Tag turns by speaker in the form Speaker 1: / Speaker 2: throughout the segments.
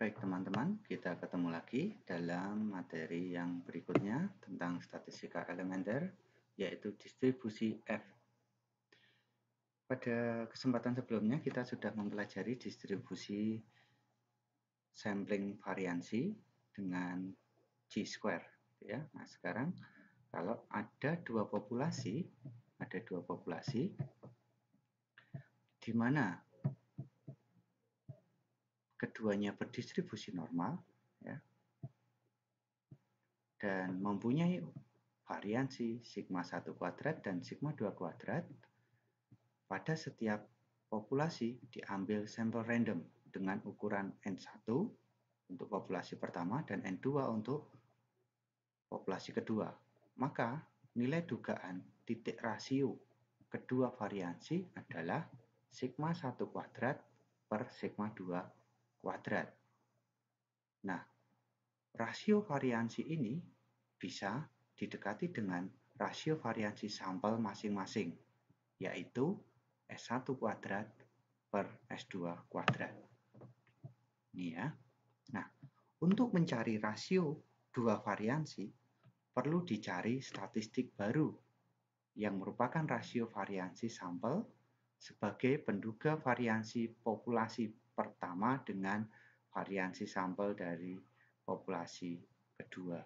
Speaker 1: Baik teman-teman, kita ketemu lagi dalam materi yang berikutnya tentang statistika elementer, yaitu distribusi F. Pada kesempatan sebelumnya kita sudah mempelajari distribusi sampling variansi dengan G-square. Ya. Nah sekarang kalau ada dua populasi, ada dua populasi, di mana keduanya berdistribusi normal ya, dan mempunyai variansi sigma 1 kuadrat dan sigma 2 kuadrat pada setiap populasi diambil sampel random dengan ukuran N1 untuk populasi pertama dan N2 untuk populasi kedua. Maka nilai dugaan titik rasio kedua variansi adalah sigma 1 kuadrat per sigma 2 kuadrat. Nah, rasio variansi ini bisa didekati dengan rasio variansi sampel masing-masing, yaitu S1 kuadrat per S2 kuadrat. Ini ya. Nah, untuk mencari rasio dua variansi, perlu dicari statistik baru yang merupakan rasio variansi sampel sebagai penduga variansi populasi pertama dengan variansi sampel dari populasi kedua.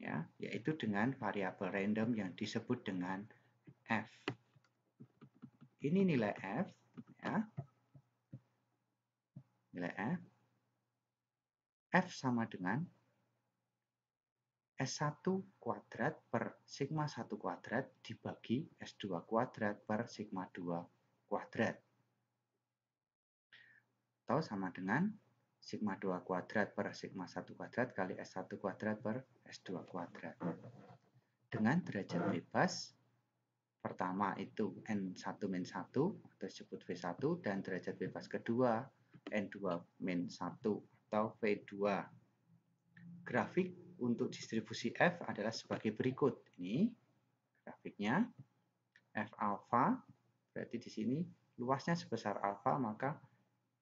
Speaker 1: Ya, yaitu dengan variabel random yang disebut dengan F. Ini nilai F, ya. Nilai F. F sama dengan S1 kuadrat per sigma 1 kuadrat dibagi S2 kuadrat per sigma 2 kuadrat atau sama dengan sigma 2 kuadrat per sigma 1 kuadrat kali S1 kuadrat per S2 kuadrat. Dengan derajat bebas, pertama itu N1 min 1 atau disebut V1 dan derajat bebas kedua N2 min 1 atau V2. Grafik untuk distribusi F adalah sebagai berikut. Ini grafiknya. F alpha berarti di sini luasnya sebesar alpha maka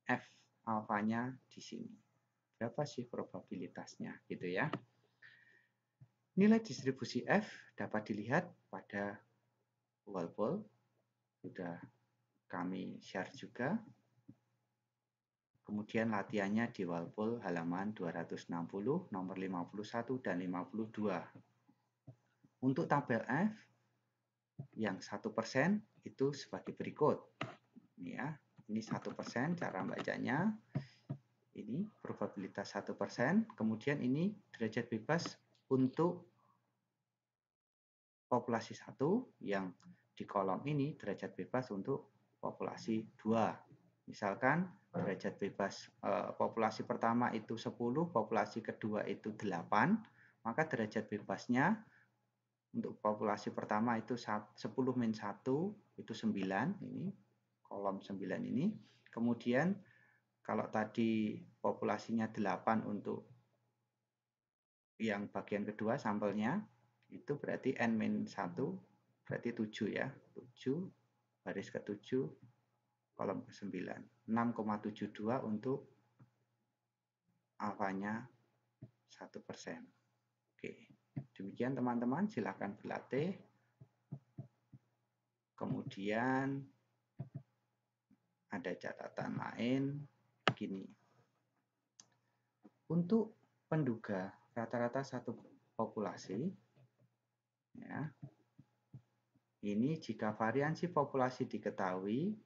Speaker 1: F alfanya di sini. Berapa sih probabilitasnya gitu ya. Nilai distribusi F dapat dilihat pada wallball. Sudah kami share juga. Kemudian latihannya di wallball halaman 260, nomor 51 dan 52. Untuk tabel F, yang 1% persen itu sebagai berikut. Ya, ini satu persen cara bacanya. Ini probabilitas satu persen. Kemudian ini derajat bebas untuk populasi satu yang di kolom ini derajat bebas untuk populasi dua. Misalkan derajat bebas eh, populasi pertama itu 10, populasi kedua itu 8, maka derajat bebasnya untuk populasi pertama itu 10 min 1 itu 9 ini kolom 9 ini. Kemudian kalau tadi populasinya 8 untuk yang bagian kedua sampelnya, itu berarti N-1 berarti 7 ya. 7 baris ke-7 kolom ke-9. 6,72 untuk alfanya 1%. Oke. Demikian teman-teman, silakan berlatih. Kemudian ada catatan lain begini. Untuk penduga rata-rata satu populasi ya. Ini jika variansi populasi diketahui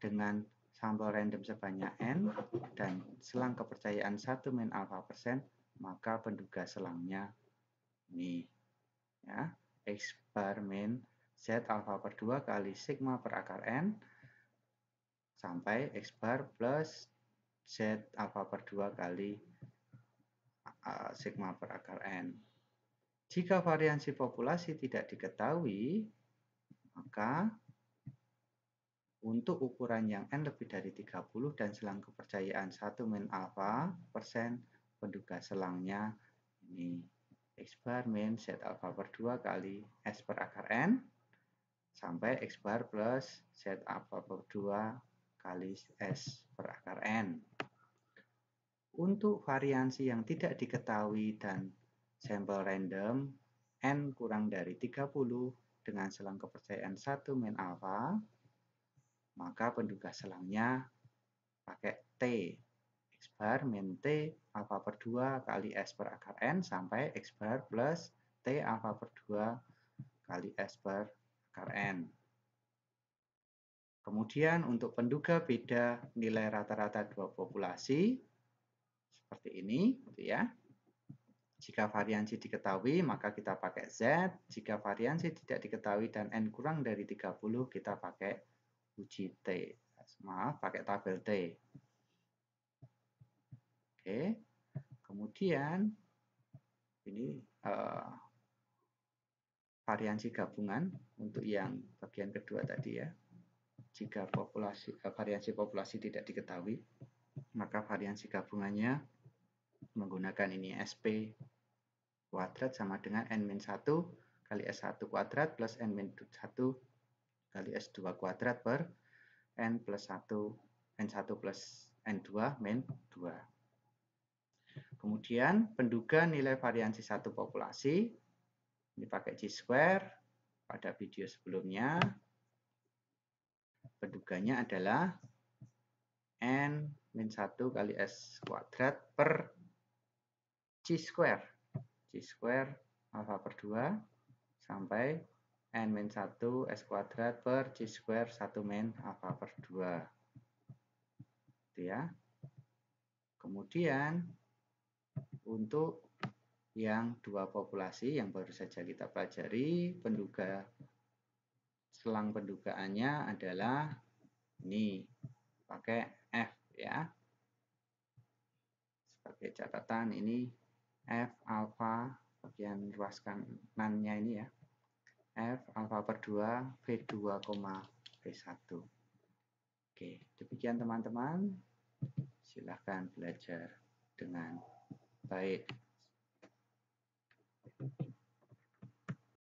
Speaker 1: dengan sampel random sebanyak n dan selang kepercayaan satu min alfa persen, maka penduga selangnya ini ya, eksperimen Z alfa per 2 kali sigma per akar N sampai X bar plus Z alpha per 2 kali sigma per akar N. Jika variansi populasi tidak diketahui, maka untuk ukuran yang N lebih dari 30 dan selang kepercayaan 1 min alpha persen penduga selangnya ini X bar min Z alpha per 2 kali S per akar N sampai X bar plus Z alpha per 2 kali S per akar N. Untuk variansi yang tidak diketahui dan sampel random, N kurang dari 30 dengan selang kepercayaan 1 min alfa, maka penduga selangnya pakai T. X bar min T alfa per 2 kali S per akar N sampai X bar plus T alfa per 2 kali S per akar N. Kemudian untuk penduga beda nilai rata-rata dua populasi seperti ini, gitu ya. Jika variansi diketahui, maka kita pakai Z. Jika variansi tidak diketahui dan N kurang dari 30, kita pakai uji T. Maaf, pakai tabel T. Oke. Kemudian, ini uh, variansi gabungan untuk yang bagian kedua tadi ya. Jika populasi eh, variansi populasi tidak diketahui, maka variansi gabungannya menggunakan ini SP kuadrat sama dengan N-1 kali S1 kuadrat plus N-1 kali S2 kuadrat per N plus 1, N1 plus N2 min 2. Kemudian penduga nilai variansi satu populasi, ini pakai G-square pada video sebelumnya, Penduganya adalah N min 1 kali S kuadrat per C square. C square alfa per 2 sampai N min 1 S kuadrat per C square 1 min alfa per 2. Itu ya. Kemudian untuk yang dua populasi yang baru saja kita pelajari, penduga selang pendugaannya adalah ini pakai F ya. Sebagai catatan ini F alfa bagian ruas kanannya ini ya. F alfa per 2 V2, V1. Oke, demikian teman-teman. Silahkan belajar dengan baik.